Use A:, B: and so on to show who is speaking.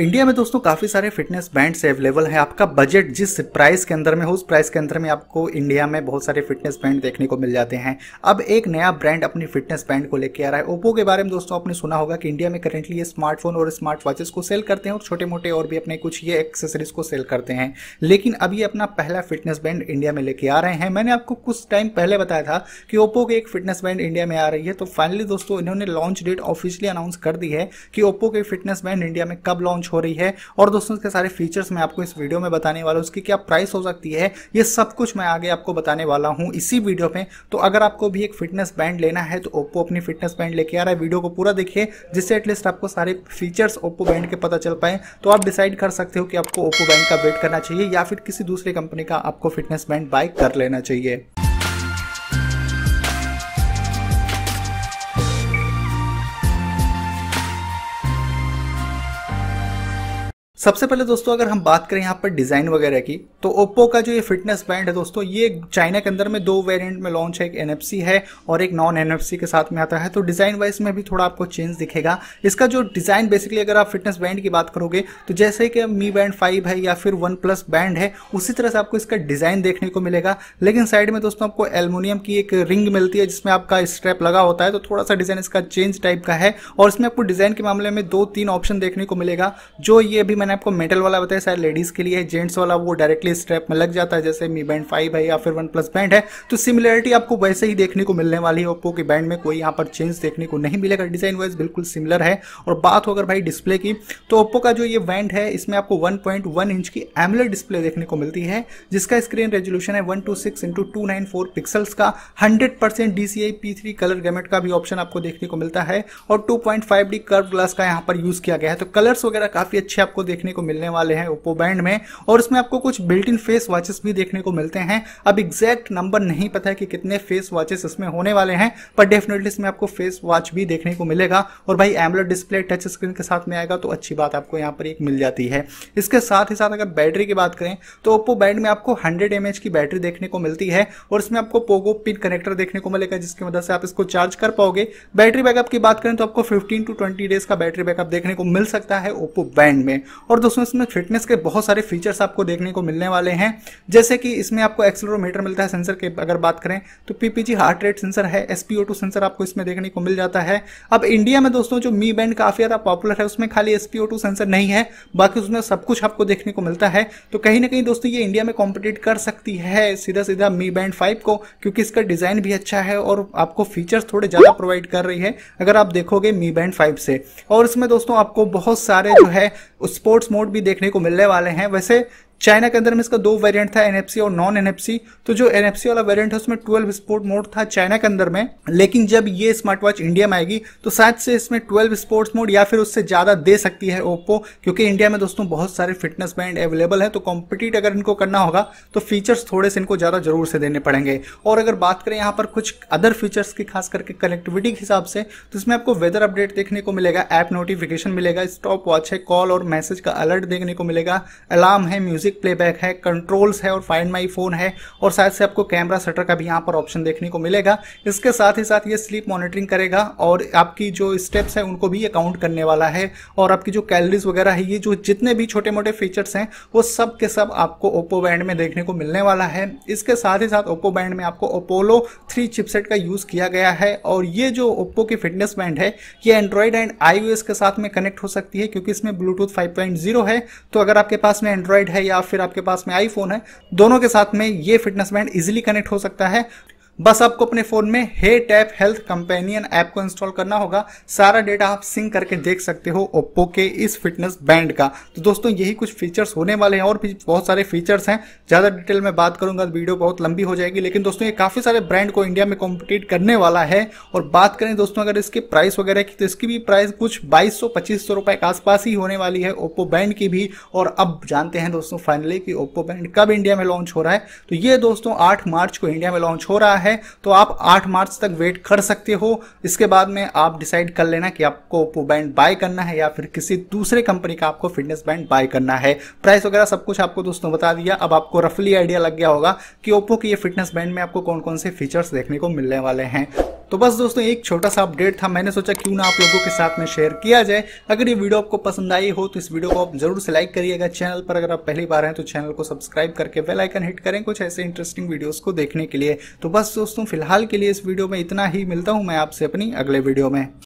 A: India में दोस्तों काफ़ी सारे फिटनेस बैंड्स अवेलेबल हैं आपका बजट जिस प्राइस के अंदर में हो उस प्राइस के अंदर में आपको इंडिया में बहुत सारे फिटनेस बैंड देखने को मिल जाते हैं अब एक नया ब्रांड अपनी फिटनेस बैंड को लेकर आ रहा है ओप्पो के बारे में दोस्तों आपने सुना होगा कि इंडिया में करेंटली ये स्मार्टफोन और स्मार्ट वॉचेस को सेल करते हैं और छोटे मोटे और भी अपने कुछ ये एक्सेसरीज को सेल करते हैं लेकिन अब ये अपना पहला फिटनेस बैंड इंडिया में लेके आ रहे हैं मैंने आपको कुछ टाइम पहले बताया था कि ओप्पो के एक फिटनेस बैंड इंडिया में आ रही है तो फाइनली दोस्तों इन्होंने लॉन्च डेट ऑफिशियली अनाउंस कर दी है कि ओप्पो के फिटनेस बैंड इंडिया में कब लॉन्च हो रही है और दोस्तों इसके सारे फीचर्स मैं आपको इस वीडियो में बताने वाला हूँ उसकी क्या प्राइस हो सकती है ये सब कुछ मैं आगे आपको बताने वाला हूँ इसी वीडियो में तो अगर आपको भी एक फिटनेस बैंड लेना है तो ओप्पो अपनी फिटनेस बैंड लेके आ रहा है वीडियो को पूरा देखिए जिससे एटलीस्ट आपको सारे फीचर्स ओप्पो बैंड के पता चल पाए तो आप डिसाइड कर सकते हो कि आपको ओप्पो बैंड का वेट करना चाहिए या फिर किसी दूसरे कंपनी का आपको फिटनेस बैंड बाय कर लेना चाहिए सबसे पहले दोस्तों अगर हम बात करें यहाँ पर डिज़ाइन वगैरह की तो ओप्पो का जो ये फिटनेस बैंड है दोस्तों ये चाइना के अंदर में दो वेरिएंट में लॉन्च है एक एन है और एक नॉन एन के साथ में आता है तो डिज़ाइन वाइज में भी थोड़ा आपको चेंज दिखेगा इसका जो डिज़ाइन बेसिकली अगर आप फिटनेस बैंड की बात करोगे तो जैसे कि मी बैंड फाइव है या फिर वन प्लस बैंड है उसी तरह से आपको इसका डिज़ाइन देखने को मिलेगा लेकिन साइड में दोस्तों आपको एलमोनियम की एक रिंग मिलती है जिसमें आपका स्ट्रैप लगा होता है तो थोड़ा सा डिज़ाइन इसका चेंज टाइप का है और इसमें आपको डिज़ाइन के मामले में दो तीन ऑप्शन देखने को मिलेगा जो ये भी मैंने मैंने आपको मेटल वाला बताया शायद लेडीज़ के लिए है जेंट्स वाला वो डायरेक्टली स्ट्रैप में लग जाता है जैसे मी बैंड फाइव है या फिर वन प्लस बैंड है तो सिमिलरिटी आपको वैसे ही देखने को मिलने वाली है ओप्पो के बैंड में कोई यहाँ पर चेंज देखने को नहीं मिलेगा डिज़ाइन वाइज बिल्कुल सिमिलर है और बात हो अगर भाई डिस्प्ले की तो ओप्पो का जो ये बैंड है इसमें आपको वन इंच की एमलेट डिस्प्ले देखने को मिलती है जिसका स्क्रीन रेजोल्यूशन है one two six into two nine four pixels का hundred percent D C I P three colour gamut का भी ऑप्शन आपको देखने को मिलता है और two point five D curve glass का यहाँ पर यूज़ किया गया है तो कलर्स वगैरह काफ़ी अच्छे आपको देखने देखने को मिलने वाले हैं ओप्पो बैंड में और उसमें आपको कुछ बिल्ट इन फेस वॉचेस भी देखने को मिलते हैं अब एग्जैक्ट नंबर नहीं पता है कि कितने फेस वॉचेस इसमें होने वाले हैं पर डेफिनेटली इसमें आपको फेस वॉच भी देखने को मिलेगा और भाई एमलेट डिस्प्ले टच स्क्रीन के साथ में आएगा तो अच्छी बात आपको यहाँ पर एक मिल जाती है इसके साथ ही साथ अगर बैटरी की बात करें तो ओप्पो बैंड में आपको हंड्रेड एम की बैटरी देखने को मिलती है और इसमें आपको पोगो पिन कनेक्टर देखने को मिलेगा जिसकी मदद से आप इसको चार्ज कर पाओगे बैटरी बैकअप की बात करें तो आपको 15 टू 20 डेज का बैटरी बैकअप देखने को मिल सकता है ओप्पो बैंड में और दोस्तों इसमें फिटनेस के बहुत सारे फीचर्स आपको देखने को मिलने वाले हैं जैसे कि इसमें आपको एक्सलोरोमीटर मिलता है सेंसर के अगर बात करें तो पीपीजी हार्ट रेट सेंसर है एसपीओ सेंसर आपको इसमें देखने को मिल जाता है अब इंडिया में दोस्तों जो मी बैंड काफी ज्यादा पॉपुलर है उसमें खाली एसपीओ सेंसर नहीं है बाकी उसमें सब कुछ आपको देखने को मिलता है तो कहीं ना कहीं दोस्तों ये इंडिया में कॉम्पिटिट कर सकती है सीधा सीधा मी बैंड फाइव को क्योंकि इसका डिजाइन भी अच्छा है और आपको फीचर्स थोड़े ज्यादा प्रोवाइड कर रही है अगर आप देखोगे मी बैंड फाइव से और इसमें दोस्तों आपको बहुत सारे जो है स्पोर्ट स्पोर्ट्स मोड भी देखने को मिलने वाले हैं वैसे चाइना के अंदर में इसका दो वेरिएंट था एनएफसी और नॉन एनएफसी तो जो एनएफसी वाला वेरिएंट है उसमें 12 स्पोर्ट मोड था चाइना के अंदर में लेकिन जब ये स्मार्ट वॉच इंडिया में आएगी तो शायद से इसमें 12 स्पोर्ट्स मोड या फिर उससे ज़्यादा दे सकती है ओप्पो क्योंकि इंडिया में दोस्तों बहुत सारे फिटनेस बैंड अवेलेबल है तो कॉम्पिटिट अगर इनको करना होगा तो फीचर्स थोड़े से इनको ज़्यादा जरूर से देने पड़ेंगे और अगर बात करें यहाँ पर कुछ अदर फीचर्स की खास करके कनेक्टिविटी के हिसाब से तो इसमें आपको वेदर अपडेट देखने को मिलेगा ऐप नोटिफिकेशन मिलेगा स्टॉप वॉच है कॉल और मैसेज का अलर्ट देखने को मिलेगा अलार्म है म्यूजिक म्यूजिक प्लेबैक है कंट्रोल्स है और फाइंड माई फोन है और साथ से आपको कैमरा सटर का भी यहाँ पर ऑप्शन देखने को मिलेगा इसके साथ ही साथ ये स्लीप मॉनिटरिंग करेगा और आपकी जो स्टेप्स हैं उनको भी ये काउंट करने वाला है और आपकी जो कैलरीज वगैरह है ये जो जितने भी छोटे मोटे फीचर्स हैं वो सब के सब आपको ओप्पो बैंड में देखने को मिलने वाला है इसके साथ ही साथ ओप्पो बैंड में आपको ओपोलो थ्री चिपसेट का यूज़ किया गया है और ये जो ओप्पो की फिटनेस बैंड है ये एंड्रॉयड एंड आई के साथ में कनेक्ट हो सकती है क्योंकि इसमें ब्लूटूथ फाइव है तो अगर आपके पास में एंड्रॉयड है या या फिर आपके पास में आईफोन है दोनों के साथ में ये फिटनेस बैंड इजिली कनेक्ट हो सकता है बस आपको अपने फ़ोन में HeyTap health companion app को इंस्टॉल करना होगा सारा डेटा आप सिंक करके देख सकते हो ओप्पो के इस फिटनेस बैंड का तो दोस्तों यही कुछ फीचर्स होने वाले हैं और भी बहुत सारे फीचर्स हैं ज़्यादा डिटेल में बात करूंगा तो वीडियो बहुत लंबी हो जाएगी लेकिन दोस्तों ये काफ़ी सारे ब्रांड को इंडिया में कॉम्पिटिट करने वाला है और बात करें दोस्तों अगर इसके प्राइस वगैरह की तो इसकी भी प्राइस कुछ बाईस सौ पच्चीस सौ रुपए के आसपास ही होने वाली है ओप्पो बैंड की भी और अब जानते हैं दोस्तों फाइनली कि ओप्पो बैंड कब इंडिया में लॉन्च हो रहा है तो ये दोस्तों आठ मार्च को इंडिया में लॉन्च हो रहा है है तो आप 8 मार्च तक वेट कर सकते हो इसके बाद में आप डिसाइड कर लेना कि आपको ओप्पो बैंड बाय करना है या फिर किसी दूसरे कंपनी का आपको फिटनेस बैंड बाय करना है प्राइस वगैरह सब कुछ आपको दोस्तों बता दिया अब आपको रफली आइडिया लग गया होगा कि ओप्पो की ये फिटनेस बैंड में आपको कौन कौन से फीचर्स देखने को मिलने वाले हैं तो बस दोस्तों एक छोटा सा अपडेट था मैंने सोचा क्यों ना आप लोगों के साथ में शेयर किया जाए अगर ये वीडियो आपको पसंद आई हो तो इस वीडियो को आप जरूर से लाइक करिएगा चैनल पर अगर आप पहली बार हैं तो चैनल को सब्सक्राइब करके बेल आइकन हिट करें कुछ ऐसे इंटरेस्टिंग वीडियोस को देखने के लिए तो बस दोस्तों फिलहाल के लिए इस वीडियो में इतना ही मिलता हूँ मैं आपसे अपनी अगले वीडियो में